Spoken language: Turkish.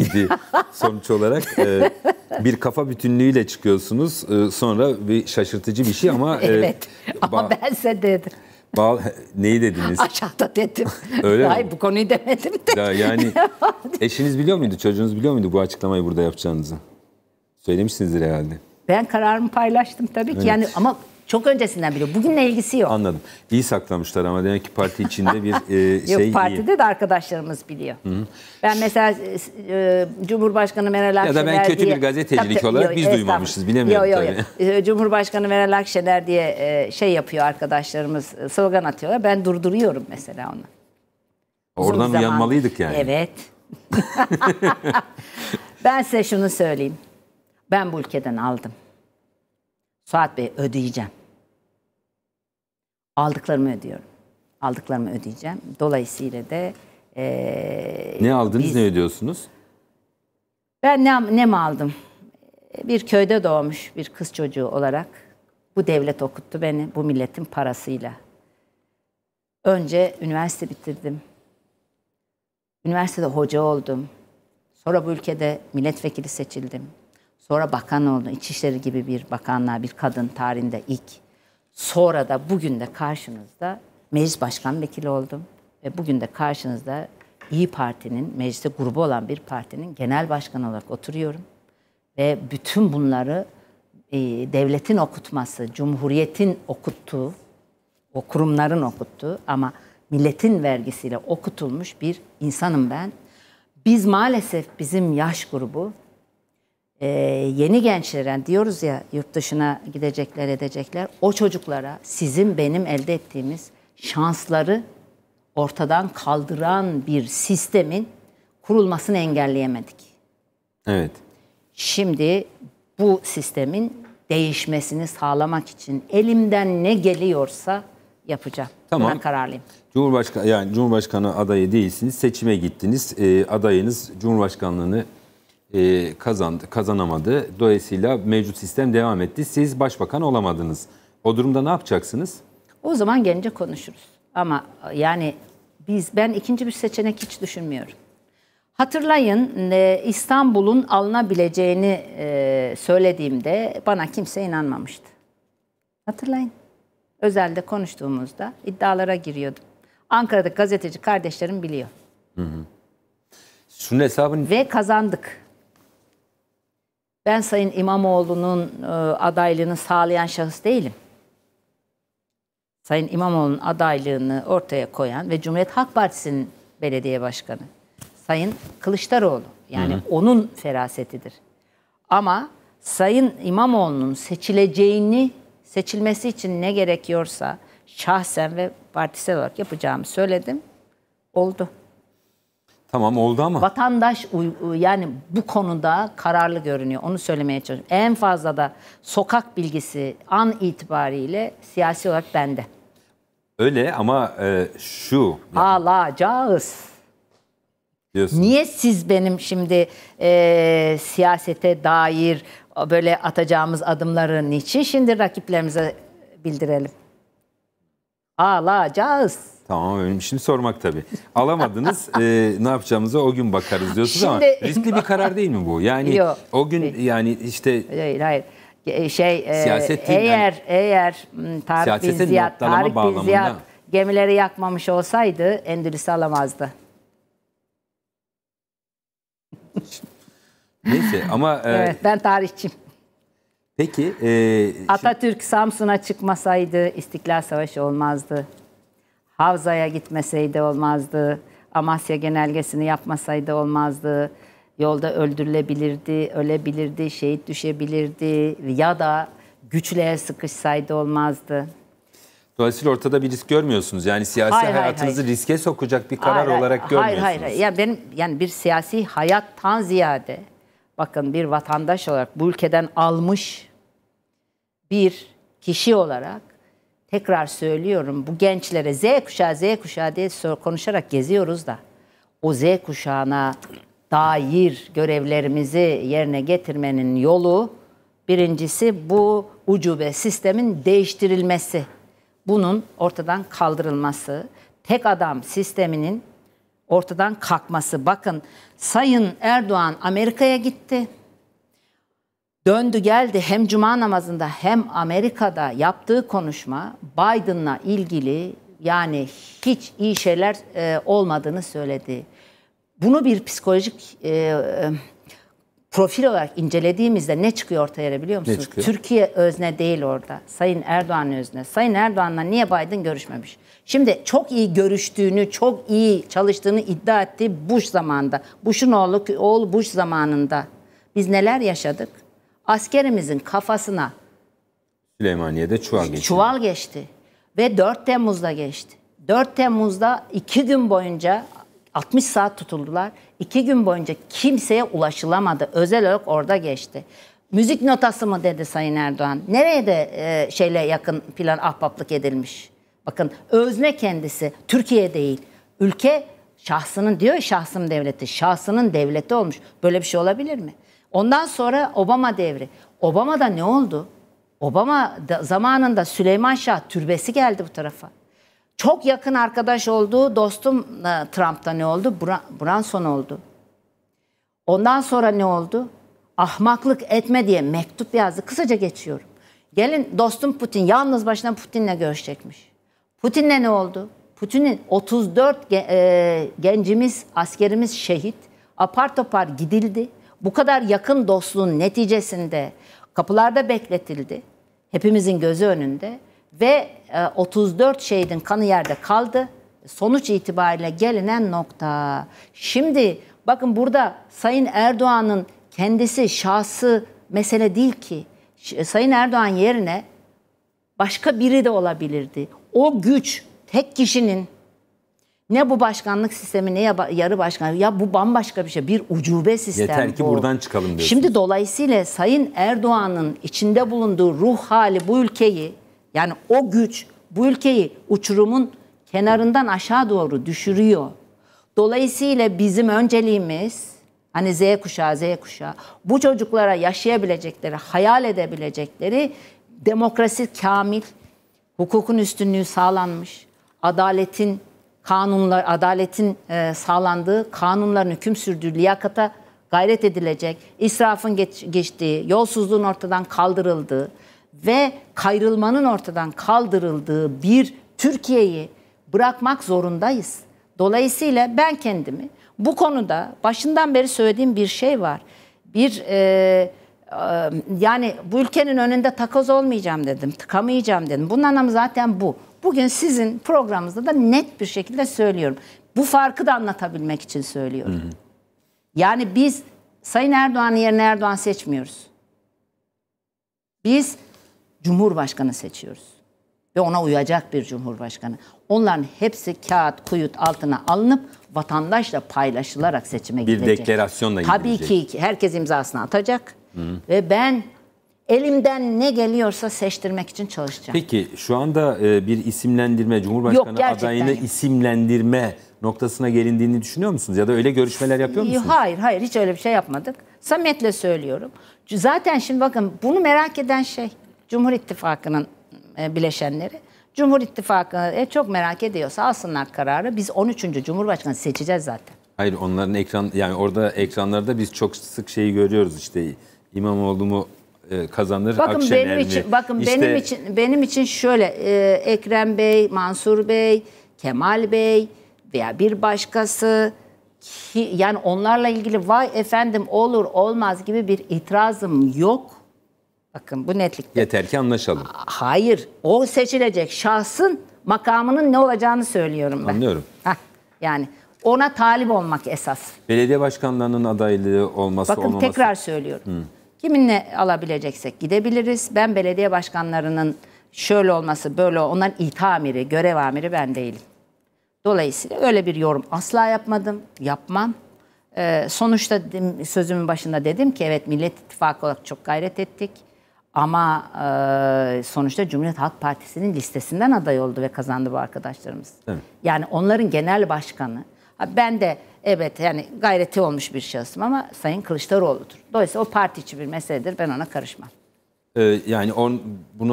idi sonuç olarak. E, bir kafa bütünlüğüyle çıkıyorsunuz. E, sonra bir şaşırtıcı bir şey ama... E, evet e, ama ben dedim. Bal neyi dediniz? Aşağıda dedim. Öyle Hayır mi? bu konuyu demedim de. Ya yani eşiniz biliyor muydu, çocuğunuz biliyor muydu bu açıklamayı burada yapacağınızı? Söylemişsinizdir herhalde. Ben kararımı paylaştım tabii ki. Evet. Yani ama çok öncesinden biliyor. Bugünle ilgisi yok. Anladım. İyi saklamışlar ama demek ki parti içinde bir e, şey Yok partide değil. de arkadaşlarımız biliyor. Hı -hı. Ben mesela e, e Cumhurbaşkanı Meral Akşener Ya da ben kötü diye, bir gazetecilik tabii, olarak yok, biz duymamışız bilemiyorum yok, yok, tabii. Yok. E, Cumhurbaşkanı Meral Akşener diye e, şey yapıyor arkadaşlarımız e, slogan atıyorlar. Ben durduruyorum mesela onu. Oradan uyanmalıydık yani. Evet. ben size şunu söyleyeyim. Ben bu ülkeden aldım. Suat Bey ödeyeceğim. Aldıklarımı ödüyorum. Aldıklarımı ödeyeceğim. Dolayısıyla da e, ne aldınız biz, ne ödüyorsunuz? Ben ne, ne mi aldım? Bir köyde doğmuş bir kız çocuğu olarak bu devlet okuttu beni bu milletin parasıyla. Önce üniversite bitirdim. Üniversitede hoca oldum. Sonra bu ülkede milletvekili seçildim. Sonra bakan oldum. İçişleri gibi bir bakanlığa bir kadın tarihinde ilk Sonra da bugün de karşınızda meclis başkan vekili oldum. Ve bugün de karşınızda İyi Parti'nin, mecliste grubu olan bir partinin genel başkanı olarak oturuyorum. Ve bütün bunları e, devletin okutması, cumhuriyetin okuttuğu, o kurumların okuttuğu ama milletin vergisiyle okutulmuş bir insanım ben. Biz maalesef bizim yaş grubu e, yeni gençlere yani diyoruz ya yurt dışına gidecekler edecekler o çocuklara sizin benim elde ettiğimiz şansları ortadan kaldıran bir sistemin kurulmasını engelleyemedik. Evet. Şimdi bu sistemin değişmesini sağlamak için elimden ne geliyorsa yapacağım. Tamam. Ben kararlıyım. Cumhurbaşkanı yani Cumhurbaşkanı adayı değilsiniz. Seçime gittiniz. E, adayınız Cumhurbaşkanlığını e, kazandı, kazanamadı. Dolayısıyla mevcut sistem devam etti. Siz başbakan olamadınız. O durumda ne yapacaksınız? O zaman gelince konuşuruz. Ama e, yani biz ben ikinci bir seçenek hiç düşünmüyorum. Hatırlayın e, İstanbul'un alınabileceğini e, söylediğimde bana kimse inanmamıştı. Hatırlayın. Özelde konuştuğumuzda iddialara giriyordum. Ankara'da gazeteci kardeşlerim biliyor. Hı hı. Şunun hesabını... Ve kazandık ben Sayın İmamoğlu'nun e, adaylığını sağlayan şahıs değilim. Sayın İmamoğlu'nun adaylığını ortaya koyan ve Cumhuriyet Halk Partisi'nin belediye başkanı Sayın Kılıçdaroğlu. Yani hı hı. onun ferasetidir. Ama Sayın İmamoğlu'nun seçileceğini seçilmesi için ne gerekiyorsa şahsen ve partisel olarak yapacağımı söyledim. Oldu. Tamam oldu ama. Vatandaş yani bu konuda kararlı görünüyor. Onu söylemeye çalışıyorum. En fazla da sokak bilgisi an itibariyle siyasi olarak bende. Öyle ama e, şu. Yani. Alacağız. Diyorsun. Niye siz benim şimdi e, siyasete dair böyle atacağımız adımları niçin şimdi rakiplerimize bildirelim? Alacağız. Tamam benim şimdi sormak tabii. Alamadınız e, ne yapacağımıza o gün bakarız diyorsunuz şimdi, ama riskli bir karar değil mi bu? Yani yok, o gün değil. yani işte... Hayır hayır e, şey e, Siyasetin, eğer yani, eğer Tarık bin Ziyad, Tarık bin Ziyad gemileri yakmamış olsaydı Endülüs'ü alamazdı. Neyse ama e, evet, e, ben tarihçiyim. Peki e, Atatürk şimdi, Samsun'a çıkmasaydı İstiklal Savaşı olmazdı. Havzaya gitmeseydi olmazdı. Amasya genelgesini yapmasaydı olmazdı. Yolda öldürülebilirdi, ölebilirdi, şehit düşebilirdi ya da güçlüğe sıkışsaydı olmazdı. Dolayısıyla ortada bir risk görmüyorsunuz. Yani siyasi hayır, hayatınızı hayır, riske sokacak bir karar hayır, olarak hayır, görmüyorsunuz. Hayır hayır. Ya benim yani bir siyasi hayattan ziyade bakın bir vatandaş olarak bu ülkeden almış bir kişi olarak tekrar söylüyorum bu gençlere Z kuşağı Z kuşağı diye konuşarak geziyoruz da o Z kuşağına dair görevlerimizi yerine getirmenin yolu birincisi bu ucube sistemin değiştirilmesi. Bunun ortadan kaldırılması, tek adam sisteminin ortadan kalkması. Bakın Sayın Erdoğan Amerika'ya gitti döndü geldi hem cuma namazında hem Amerika'da yaptığı konuşma Biden'la ilgili yani hiç iyi şeyler e, olmadığını söyledi. Bunu bir psikolojik e, e profil olarak incelediğimizde ne çıkıyor ortaya biliyor musunuz? Türkiye özne değil orada. Sayın Erdoğan özne. Sayın Erdoğan'la niye Biden görüşmemiş? Şimdi çok iyi görüştüğünü, çok iyi çalıştığını iddia etti Bush zamanında. Bush'un oğlu, oğlu Bush zamanında. Biz neler yaşadık? askerimizin kafasına Süleymaniye'de çuval geçti. Çuval geçti ve 4 Temmuz'da geçti. 4 Temmuz'da 2 gün boyunca 60 saat tutuldular. 2 gün boyunca kimseye ulaşılamadı. Özel olarak orada geçti. Müzik notası mı dedi Sayın Erdoğan? Nereye de e, şeyle yakın plan ahbaplık edilmiş? Bakın özne kendisi Türkiye değil. Ülke şahsının diyor şahsım devleti. Şahsının devleti olmuş. Böyle bir şey olabilir mi? Ondan sonra Obama devri. Obama'da ne oldu? Obama da zamanında Süleyman Şah türbesi geldi bu tarafa. Çok yakın arkadaş olduğu dostum e, Trump'ta ne oldu? Branson oldu. Ondan sonra ne oldu? Ahmaklık etme diye mektup yazdı. Kısaca geçiyorum. Gelin dostum Putin yalnız başına Putin'le görüşecekmiş. Putin'le ne oldu? Putin'in 34 e, gencimiz, askerimiz şehit. Apar topar gidildi. Bu kadar yakın dostluğun neticesinde kapılarda bekletildi. Hepimizin gözü önünde ve 34 e, şehidin kanı yerde kaldı. Sonuç itibariyle gelinen nokta. Şimdi bakın burada Sayın Erdoğan'ın kendisi şahsı mesele değil ki. Sayın Erdoğan yerine başka biri de olabilirdi. O güç tek kişinin ne bu başkanlık sistemi ne yarı başkan. Ya bu bambaşka bir şey. Bir ucube sistem Yeter ki bu. buradan çıkalım diyorsunuz. Şimdi dolayısıyla Sayın Erdoğan'ın içinde bulunduğu ruh hali bu ülkeyi yani o güç bu ülkeyi uçurumun kenarından aşağı doğru düşürüyor. Dolayısıyla bizim önceliğimiz hani Z kuşağı Z kuşağı bu çocuklara yaşayabilecekleri, hayal edebilecekleri demokrasi kamil, hukukun üstünlüğü sağlanmış, adaletin kanunlar, adaletin e, sağlandığı, kanunların hüküm sürdüğü liyakata gayret edilecek, israfın geç, geçtiği, yolsuzluğun ortadan kaldırıldığı ve kayrılmanın ortadan kaldırıldığı bir Türkiye'yi bırakmak zorundayız. Dolayısıyla ben kendimi bu konuda başından beri söylediğim bir şey var. Bir e, e, yani bu ülkenin önünde takoz olmayacağım dedim, tıkamayacağım dedim. Bunun anlamı zaten bu. Bugün sizin programınızda da net bir şekilde söylüyorum. Bu farkı da anlatabilmek için söylüyorum. Hı hı. Yani biz Sayın Erdoğan yerine Erdoğan seçmiyoruz. Biz Cumhurbaşkanı seçiyoruz. Ve ona uyacak bir Cumhurbaşkanı. Onların hepsi kağıt kuyut altına alınıp vatandaşla paylaşılarak seçime bir gidecek. Bir deklarasyonla Tabii gidecek. Tabii ki herkes imzasını atacak. Hı. Ve ben elimden ne geliyorsa seçtirmek için çalışacağım. Peki şu anda e, bir isimlendirme, Cumhurbaşkanı Yok, adayını yok. isimlendirme noktasına gelindiğini düşünüyor musunuz? Ya da öyle görüşmeler yapıyor musunuz? Hayır, hayır hiç öyle bir şey yapmadık. Sametle söylüyorum. Zaten şimdi bakın bunu merak eden şey Cumhur İttifakı'nın e, bileşenleri. Cumhur İttifakı e, çok merak ediyorsa alsınlar kararı. Biz 13. Cumhurbaşkanı seçeceğiz zaten. Hayır onların ekran yani orada ekranlarda biz çok sık şeyi görüyoruz işte İmamoğlu mu e, kazanır bakın Akşener benim mi? için bakın işte, benim için benim için şöyle e, Ekrem Bey, Mansur Bey, Kemal Bey veya bir başkası ki, yani onlarla ilgili vay efendim olur olmaz gibi bir itirazım yok. Bakın bu netlikte. Yeter ki anlaşalım. Hayır. O seçilecek şahsın makamının ne olacağını söylüyorum ben. Anlıyorum. Heh, yani ona talip olmak esas. Belediye başkanlarının adaylığı olması Bakın olmaması. Bakın tekrar söylüyorum. Hı Kiminle alabileceksek gidebiliriz. Ben belediye başkanlarının şöyle olması böyle onların itamiri, görev amiri ben değilim. Dolayısıyla öyle bir yorum asla yapmadım, yapmam. Ee, sonuçta sözümün başında dedim ki evet Millet İttifakı olarak çok gayret ettik. Ama e, sonuçta Cumhuriyet Halk Partisi'nin listesinden aday oldu ve kazandı bu arkadaşlarımız. Evet. Yani onların genel başkanı, ben de evet yani gayreti olmuş bir şahsım ama Sayın Kılıçdaroğlu'dur. Dolayısıyla o parti içi bir meseledir. Ben ona karışmam. Ee, yani on, bunu